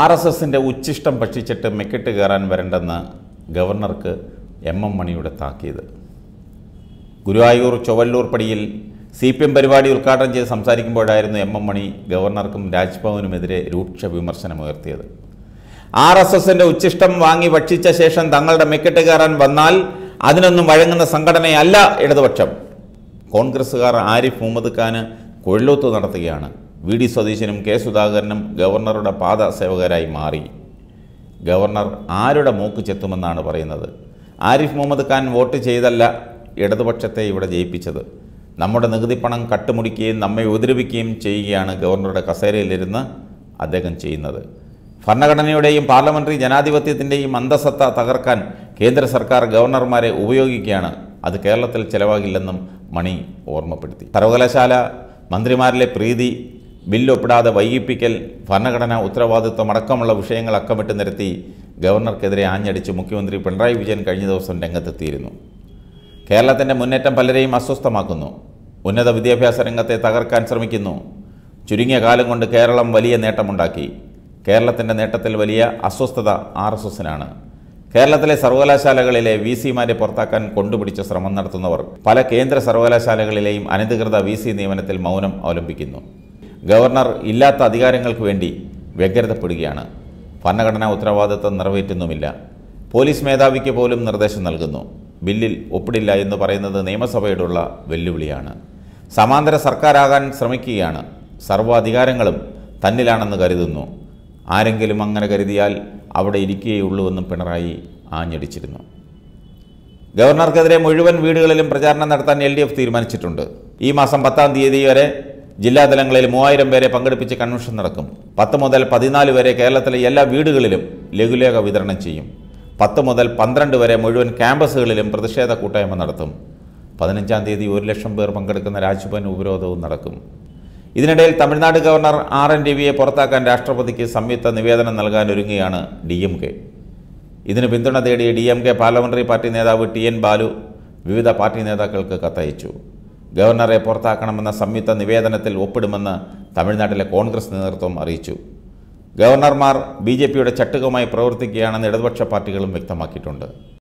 R S എസിൻ്റെ ഉച്ചിഷ്ടം ഭക്ഷിച്ചിട്ട് മെക്കിട്ട് കയറാൻ വരണ്ടെന്ന് ഗവർണർക്ക് എം എം മണിയുടെ താക്കീത് ഗുരുവായൂർ ചൊവ്വല്ലൂർ പടിയിൽ സി പി എം പരിപാടി ഉദ്ഘാടനം ചെയ്ത് സംസാരിക്കുമ്പോഴായിരുന്നു എം എം മണി ഗവർണർക്കും രാജ്ഭവനുമെതിരെ രൂക്ഷ വിമർശനമുയർത്തിയത് ആർ എസ് എസിൻ്റെ ഉച്ചിഷ്ടം വാങ്ങി ഭക്ഷിച്ച ശേഷം തങ്ങളുടെ മെക്കിട്ട് കയറാൻ വന്നാൽ അതിനൊന്നും വഴങ്ങുന്ന സംഘടനയല്ല ഇടതുപക്ഷം കോൺഗ്രസ്സുകാർ ആരിഫ് മുഹമ്മദ് ഖാന് കൊഴിലൂത്ത് നടത്തുകയാണ് വി ഡി സതീശനും കെ സുധാകരനും ഗവർണറുടെ പാദസേവകരായി മാറി ഗവർണർ ആരുടെ മൂക്ക് ചെത്തുമെന്നാണ് പറയുന്നത് ആരിഫ് മുഹമ്മദ് ഖാൻ വോട്ട് ചെയ്തല്ല ഇടതുപക്ഷത്തെ ഇവിടെ ജയിപ്പിച്ചത് നമ്മുടെ നികുതിപ്പണം കട്ടുമുടിക്കുകയും നമ്മെ ഉപദ്രവിക്കുകയും ചെയ്യുകയാണ് ഗവർണറുടെ കസേരയിലിരുന്ന് അദ്ദേഹം ചെയ്യുന്നത് ഭരണഘടനയുടെയും പാർലമെൻ്ററി ജനാധിപത്യത്തിൻ്റെയും അന്തസത്ത തകർക്കാൻ കേന്ദ്ര സർക്കാർ ഗവർണർമാരെ ഉപയോഗിക്കുകയാണ് അത് കേരളത്തിൽ ചെലവാകില്ലെന്നും മണി ഓർമ്മപ്പെടുത്തി സർവകലാശാല മന്ത്രിമാരിലെ പ്രീതി ബില്ലൊപ്പിടാതെ വൈകിപ്പിക്കൽ ഭരണഘടനാ ഉത്തരവാദിത്വം അടക്കമുള്ള വിഷയങ്ങൾ അക്കമിട്ട് നിരത്തി ഗവർണർക്കെതിരെ ആഞ്ഞടിച്ച് മുഖ്യമന്ത്രി പിണറായി വിജയൻ കഴിഞ്ഞ ദിവസം രംഗത്തെത്തിയിരുന്നു കേരളത്തിൻ്റെ മുന്നേറ്റം പലരെയും അസ്വസ്ഥമാക്കുന്നു ഉന്നത വിദ്യാഭ്യാസ രംഗത്തെ തകർക്കാൻ ശ്രമിക്കുന്നു ചുരുങ്ങിയ കാലം കൊണ്ട് കേരളം വലിയ നേട്ടമുണ്ടാക്കി കേരളത്തിൻ്റെ നേട്ടത്തിൽ വലിയ അസ്വസ്ഥത ആർ എസ് എസിനാണ് കേരളത്തിലെ സർവകലാശാലകളിലെ വി സിമാരെ പുറത്താക്കാൻ കൊണ്ടുപിടിച്ച ശ്രമം നടത്തുന്നവർ പല കേന്ദ്ര സർവകലാശാലകളിലെയും അനധികൃത വി സി നിയമനത്തിൽ മൗനം അവലംബിക്കുന്നു ഗവർണർ ഇല്ലാത്ത അധികാരങ്ങൾക്ക് വേണ്ടി വ്യഗ്രതപ്പെടുകയാണ് ഭരണഘടനാ ഉത്തരവാദിത്തം നിറവേറ്റുന്നുമില്ല പോലീസ് മേധാവിക്ക് പോലും നിർദ്ദേശം നൽകുന്നു ബില്ലിൽ ഒപ്പിടില്ല എന്ന് പറയുന്നത് നിയമസഭയോടുള്ള വെല്ലുവിളിയാണ് സമാന്തര സർക്കാരാകാൻ ശ്രമിക്കുകയാണ് സർവ്വാധികാരങ്ങളും തന്നിലാണെന്ന് കരുതുന്നു ആരെങ്കിലും അങ്ങനെ കരുതിയാൽ അവിടെ ഇരിക്കുകയുള്ളൂവെന്നും പിണറായി ആഞ്ഞടിച്ചിരുന്നു ഗവർണർക്കെതിരെ മുഴുവൻ വീടുകളിലും പ്രചാരണം നടത്താൻ എൽ തീരുമാനിച്ചിട്ടുണ്ട് ഈ മാസം പത്താം തീയതി വരെ ജില്ലാ തലങ്ങളിൽ മൂവായിരം പേരെ പങ്കെടുപ്പിച്ച് കൺവെൻഷൻ നടക്കും പത്ത് മുതൽ പതിനാല് വരെ കേരളത്തിലെ എല്ലാ വീടുകളിലും ലഘുലേഖ വിതരണം ചെയ്യും പത്ത് മുതൽ പന്ത്രണ്ട് വരെ മുഴുവൻ ക്യാമ്പസുകളിലും പ്രതിഷേധ കൂട്ടായ്മ നടത്തും പതിനഞ്ചാം തീയതി ഒരു ലക്ഷം പേർ പങ്കെടുക്കുന്ന രാജ്ഭവൻ ഉപരോധവും നടക്കും ഇതിനിടയിൽ തമിഴ്നാട് ഗവർണർ ആർ എൻ രവിയെ പുറത്താക്കാൻ രാഷ്ട്രപതിക്ക് സംയുക്ത നിവേദനം നൽകാൻ ഒരുങ്ങുകയാണ് ഡി എം കെ ഇതിന് പിന്തുണ തേടിയ D M K parliamentary party നേതാവ് ടി എൻ ബാലു വിവിധ പാർട്ടി നേതാക്കൾക്ക് കത്തയച്ചു ഗവർണറെ പുറത്താക്കണമെന്ന സംയുക്ത നിവേദനത്തിൽ ഒപ്പിടുമെന്ന് തമിഴ്നാട്ടിലെ കോൺഗ്രസ് നേതൃത്വം അറിയിച്ചു ഗവർണർമാർ ബി ജെ പിയുടെ ചട്ടുകമായി പ്രവർത്തിക്കുകയാണെന്ന് ഇടതുപക്ഷ പാർട്ടികളും വ്യക്തമാക്കിയിട്ടുണ്ട്